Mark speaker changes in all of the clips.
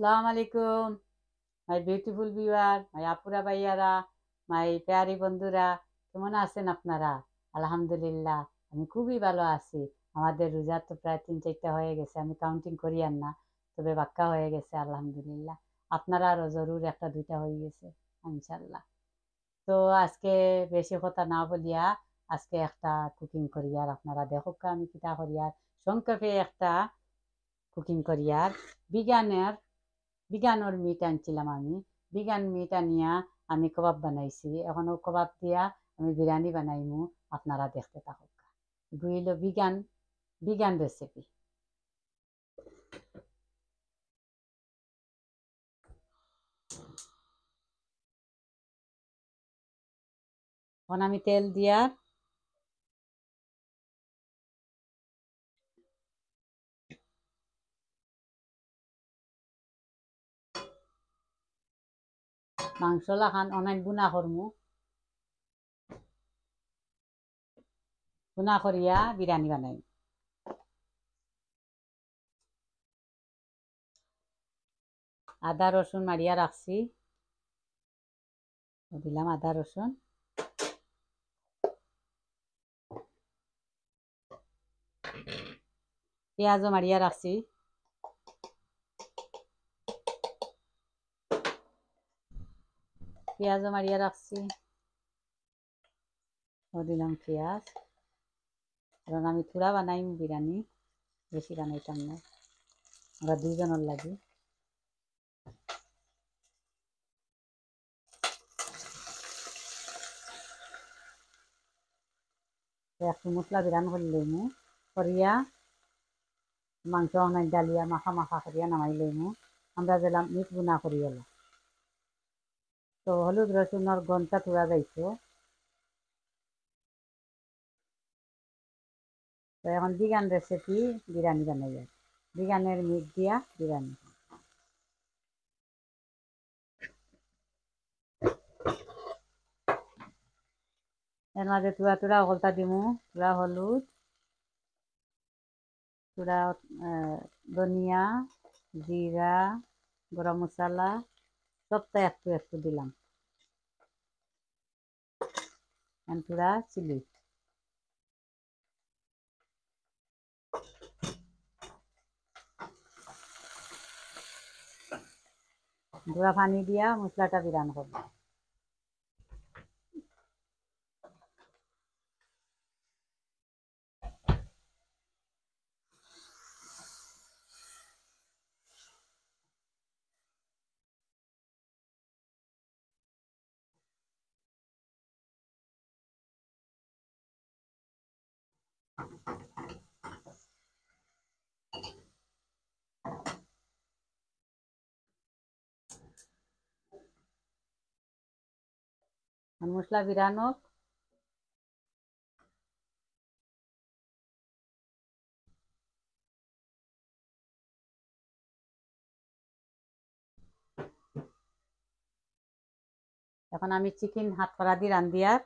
Speaker 1: আসসালামু আলাইকুম my beautiful viewer মাই আপুরা ভাইয়ারা
Speaker 2: মাই প্যারি বন্ধুরা কেমন আছেন আপনারা আলহামদুলিল্লাহ আমি খুবই ভালো আছি আমাদের রোজা তো প্রায় তিন চারটা হয়ে গেছে আমি কাউন্টিং করি আর না তবে বাক্কা হয়ে গেছে আলহামদুলিল্লাহ আপনারা আরও জরুর একটা দুইটা হয়ে গেছে ইনশাল্লাহ তো আজকে বেশি কথা না বলিয়া আজকে একটা কুকিং করি আর আপনারা দেখো আমি কিতা করি আর সংক্ষেপে একটা কুকিং করি আর বিজ্ঞানের বিজ্ঞান ওর মিট আনছিলাম আমি বিজ্ঞান মিট আনিয়া আমি কবাব বানাইছি এখন ও কবাব দিয়া আমি বিরিয়ানি বানাইমু আপনারা দেখতে থাকুক গুইল বিজ্ঞান বিজ্ঞান রেসিপি
Speaker 1: এখন আমি তেল দিয়া মাংসলা খান অনেক গুণা
Speaker 2: করমু গুণা করিয়া
Speaker 1: বিরিয়ানি বানাই আদা রসুন মারিয়া রাখছি
Speaker 2: দিলাম আদা রসুন পেঁয়াজও মারিয়া রাখছি পেঁয়াজও মারিয়া রাখছি ও দিলাম পেঁয়াজ কারণ আমি থুড়া বানাই বিরিয়ানি বেশি বানাইতাম না আমরা দুজনের লাগি একটু মশলা বিরান করলাম করিয়া মাংস অনেক ডালিয়া মাখা মাখা করিয়া নামাই লইমু আমরা যেলাম মিট গুণা করিয়া তো হলুদ আর গন্ধটা তোলা যাইছো তো এখন বিগান রেসিপি বিরিয়ানি বানাই যায় বিগানের মিট দিয়া বিরিয়ানি এর মাঝে তুরা তুরা হলতা দিমু তুরা হলুদ তুরা ধনিয়া জিরা গরম মশলা সবটা একটু একটু দিলাম অ্যান্টুরা চিলি গুঁড়া পানি দিয়া মশলাটা বিরান করবো
Speaker 1: মশলা বিরানো এখন আমি
Speaker 2: চিকেন হাত করা দিয়ে রান্ধি আর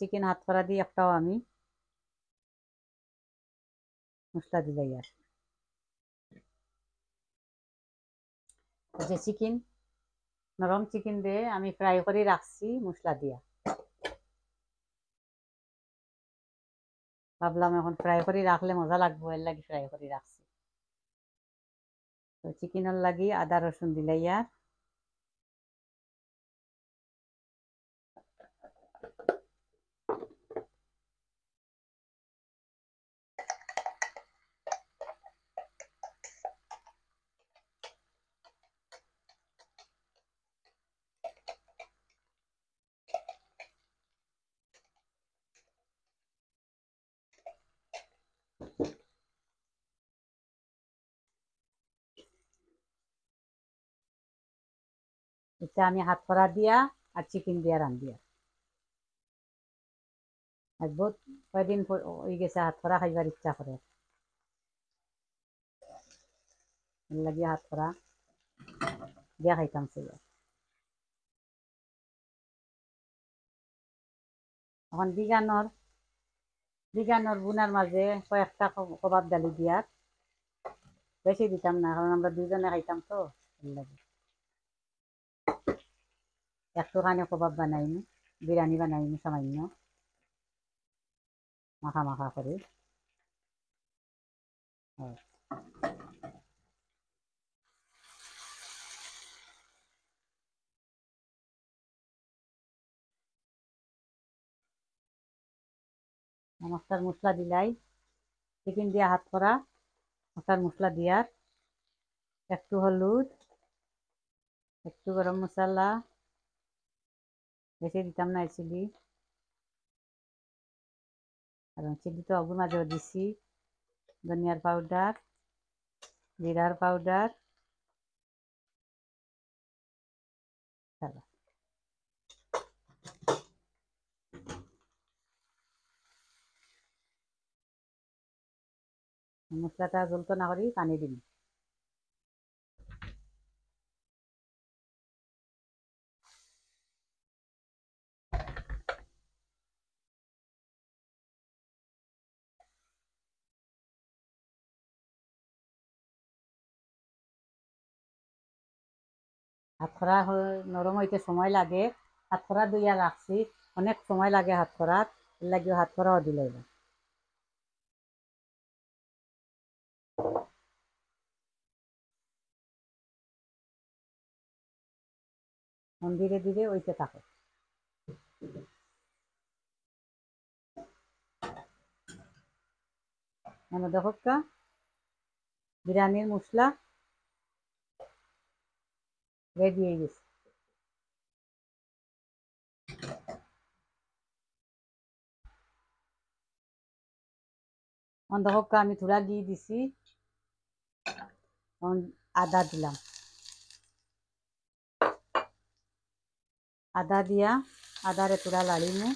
Speaker 2: চিকেন হাত করা দিয়ে একটাও আমি
Speaker 1: মশলা দিলাই আর চিকেন নরম চিকেন দিয়ে আমি ফ্রাই
Speaker 2: করে রাখছি মশলা দিয়া ভাবলাম এখন ফ্রাই করে রাখলে মজা লাগবে এর লাগি ফ্রাই করে রাখছি তো চিকেনের লাগি আদা রসুন দিলাই আর
Speaker 1: এটা আমি হাত ফরা দিয়া
Speaker 2: আর চিকেন দিয়া রান্ধিয়া দিয়া বহুত কয়দিন হয়ে গেছে হাত ফরা খাইবার ইচ্ছা করে লাগিয়ে হাত ফরা দিয়া খাইতাম সেগুলো এখন বিজ্ঞানর বিজ্ঞানর বুনার মাঝে কয়েকটা কবাব ডালি দিয়ার বেশি দিতাম না কারণ আমরা দুজনে খাইতাম তো লাগে একটু কানে কবাব বানাইনি বিরিয়ানি বানাইনি সামান্য মাখা
Speaker 1: মাখা করে মশলার
Speaker 2: মশলা দিলাই চিকেন দিয়া হাত করা মশলার মশলা দিয়ার একটু হলুদ একটু গরম মশলা বেশি দিতাম না চিলি আর চিলি তো আগুন মাঝেও দিছি ধনিয়ার পাউডার জিরার পাউডার
Speaker 1: মশলাটা জলতো না করি পানি দিন হাতখরা নরম হইতে সময় লাগে
Speaker 2: হাতখরা দুইয়া রাখছি অনেক সময় লাগে হাতখরা লাগিও হাতখরাও দিলাইল
Speaker 1: ধীরে ধীরে ওইতে থাকে
Speaker 2: মানে দেখো বিরিয়ানির মশলা radialis অন্ধককে আমি থোড়া ঘি দিছি আদা দিলাম আদা দিয়া আদারে তোরা লাড়িমু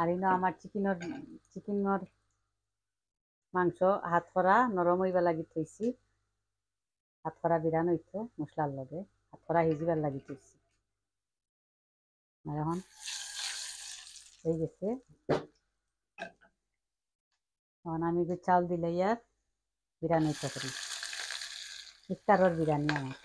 Speaker 2: আর ইনো আমার চিকেনের চিকেনের মাংস হাত করা নরম হইবার লাগি থৈছি হাত করা বিরান হইতো মশলার লগে হাত করা হিজিবার লাগি থৈছি এখন হয়ে গেছে এখন আমি চাউল দিলে ইয়ার বিরানি হইতে পারি ইফতারর বিরানি আমার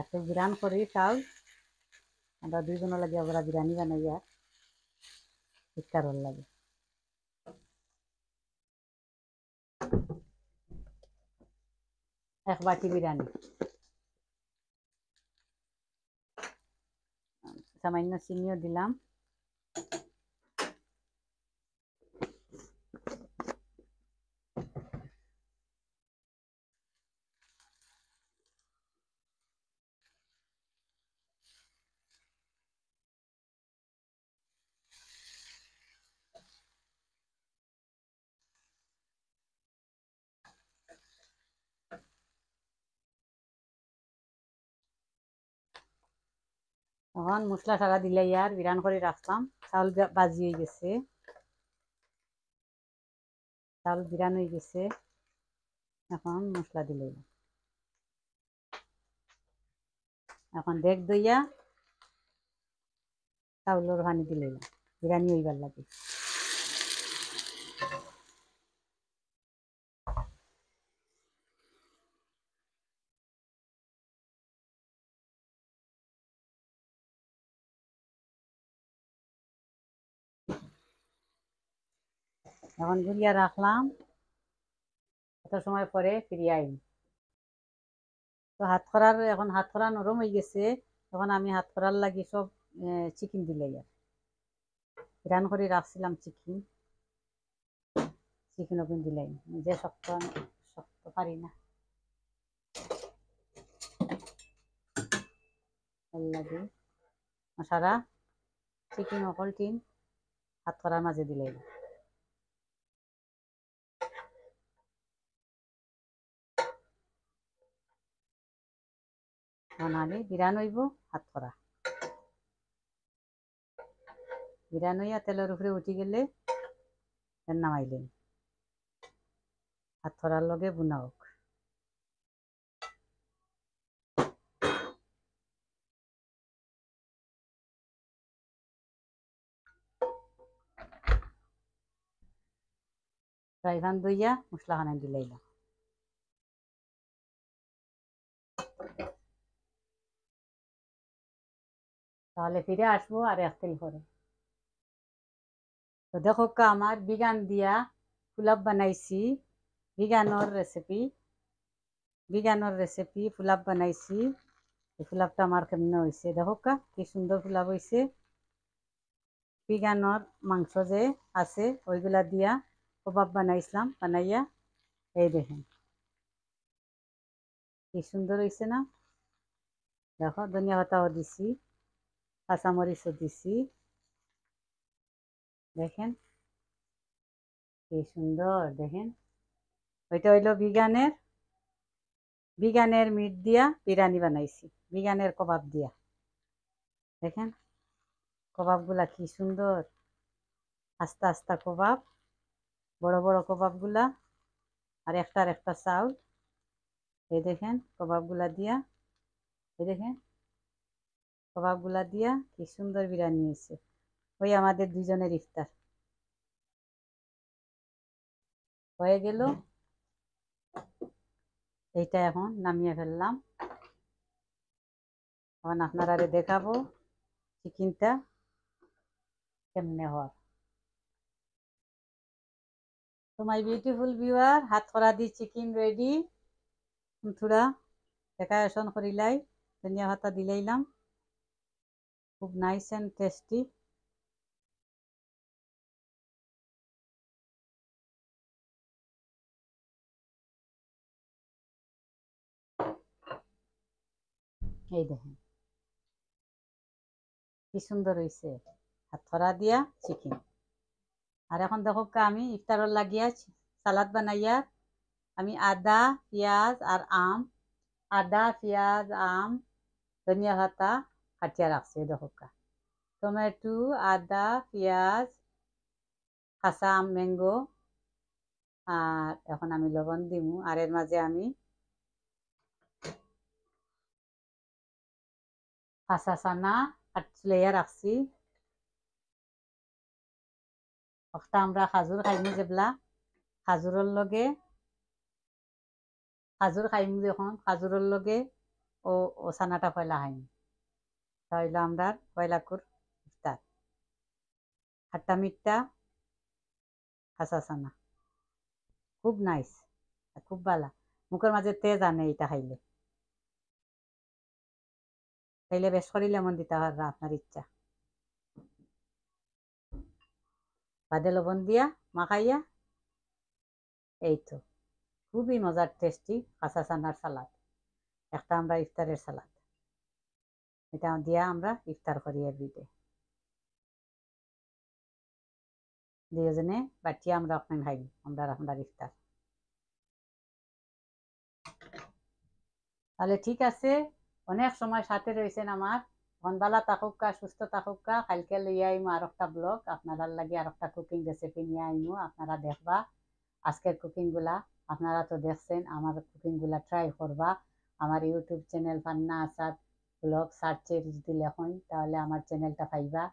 Speaker 2: এত বিরান করি তাও আমরা দুজন লাগে আমরা বিরানি বানাই আর শীতকারণ লাগে এক বাটি বিরানি সামান্য চিনিও দিলাম এখন মশলা সারা দিলে আর বিরান করে রাখলাম চাউল বাজি হয়ে গেছে চাউল বিরান হয়ে গেছে এখন মশলা দিলে এখন দেখ দইয়া চাউলের ভানি দিলে বিরিয়ানি হইবার লাগে
Speaker 1: এখন ঘুরিয়া রাখলাম এত সময় পরে
Speaker 2: ফিরিয়ে আইন তো হাত খরার এখন হাত খরা নরম হয়ে গেছে তখন আমি হাত খরার লাগি সব চিকেন দিলে রান করে রাখছিলাম চিকেন চিকেন ওপেন দিলাই নিজে শক্ত শক্ত পারি না লাগে মশারা চিকেন অকল টিন হাত করার
Speaker 1: মাঝে দিলাই বনালে বিরান
Speaker 2: হাত করা বিরান হইয়া তেলের উপরে উঠি গেলে নামাইলেন হাত করার লগে বুনা হোক ফ্রাই দইয়া মশলা খানে দিলাইলাম
Speaker 1: তাহলে ফিরে আসবো আর একতিল করে
Speaker 2: তো দেখো আমার বিগান দিয়া ফুলাপ বানাইছি বিগানোর রেসিপি বিগানোর রেসিপি ফুলাপ বানাইছি এই ফুলাপটা আমার কেমন হয়েছে দেখো কা কি সুন্দর ফুলাপ হয়েছে বিগানোর মাংস যে আছে ওইগুলা দিয়া কবাব বানাইছিলাম বানাইয়া এই দেখেন কি সুন্দর হয়েছে না দেখো ধনিয়া পাতাও দিছি কাঁচামরিচও দিছি দেখেন কি সুন্দর দেখেন ওইটা হইল বিগানের বিগানের মিট দিয়া বিরিয়ানি বানাইছি বিগানের কবাব দিয়া দেখেন কবাবগুলা কি সুন্দর আস্তে আস্তা কবাব বড় বড় কবাবগুলা আর একটার একটা চাউল এই দেখেন কবাবগুলা দিয়া এই দেখেন কবাবগুলা দিয়া কি সুন্দর বিরিয়ানি হয়েছে ওই আমাদের দুজনের ইফতার হয়ে গেল এইটা এখন নামিয়ে ফেললাম এখন আপনারা দেখাবো চিকেনটা কেমনে হওয়ার তো মাই বিউটিফুল ভিউয়ার হাত খরা দি চিকেন রেডি দেখা ডেকারেশন করিলাই ধনিয়া ভাতা দিলাইলাম
Speaker 1: খুব নাইস অ্যান্ড টেস্টি এই দেখেন
Speaker 2: কি সুন্দর হয়েছে আর থরা দিয়া চিকেন আর এখন দেখো আমি ইফতার লাগিয়া সালাদ বানাইয়া আমি আদা পেঁয়াজ আর আম আদা পেঁয়াজ আম ধনিয়া পাতা কাটিয়া রাখছি দশকা টমেটো আদা পেঁয়াজ কাঁচা আম ম্যাঙ্গো আর এখন আমি লবণ দিব আর এর মাঝে
Speaker 1: আমি কাঁচা চানা কাটলেয়া রাখছি
Speaker 2: আমরা খাজুর খাইম যেবলা খাজুরের লগে খাজুর খাইম যখন খাজুরের লগে ও ও চানাটা পয়লা খাইমু তা হইলো আমরা কয়লাকুর ইফতার হাট্টা মিট্টা হাসাসানা খুব নাইস খুব বালা মুখের মাঝে তেজ আনে এটা খাইলে খাইলে বেশ করিলে মন দিতে পারবা আপনার ইচ্ছা বাদে লবণ দিয়া মাখাইয়া এই তো খুবই মজার টেস্টি কাঁচা সানার সালাদ একটা আমরা ইফতারের সালাদ এটা দিয়ে আমরা ইফতার করি এভরিডে দুজনে বাটিয়া আমরা আপনি ভাই আমরা আমরা ইফতার তাহলে ঠিক আছে অনেক সময় সাথে রয়েছেন আমার তাকুক তাকুকা সুস্থ তাকুকা কালকে লইয়া আইমু আর একটা ব্লগ আপনারা লাগে আর একটা কুকিং রেসিপি নিয়ে আইমু আপনারা দেখবা আজকের কুকিংগুলা আপনারা তো দেখছেন আমার কুকিংগুলা ট্রাই করবা আমার YouTube channel Fanna Asad blog সার্চে দিলে এখন তাহলে আমার চ্যানেলটা পাইবা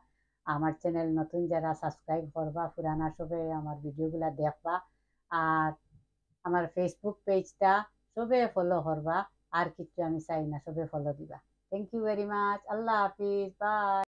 Speaker 2: আমার চ্যানেল নতুন যারা সাবস্ক্রাইব করবা পুরানা সবে আমার ভিডিওগুলা দেখবা আর আমার ফেসবুক পেজটা সবে ফলো করবা আর কিছু আমি চাই না সবে ফলো দিবা থ্যাংক ইউ ভেরি মাচ আল্লাহ হাফিজ বাই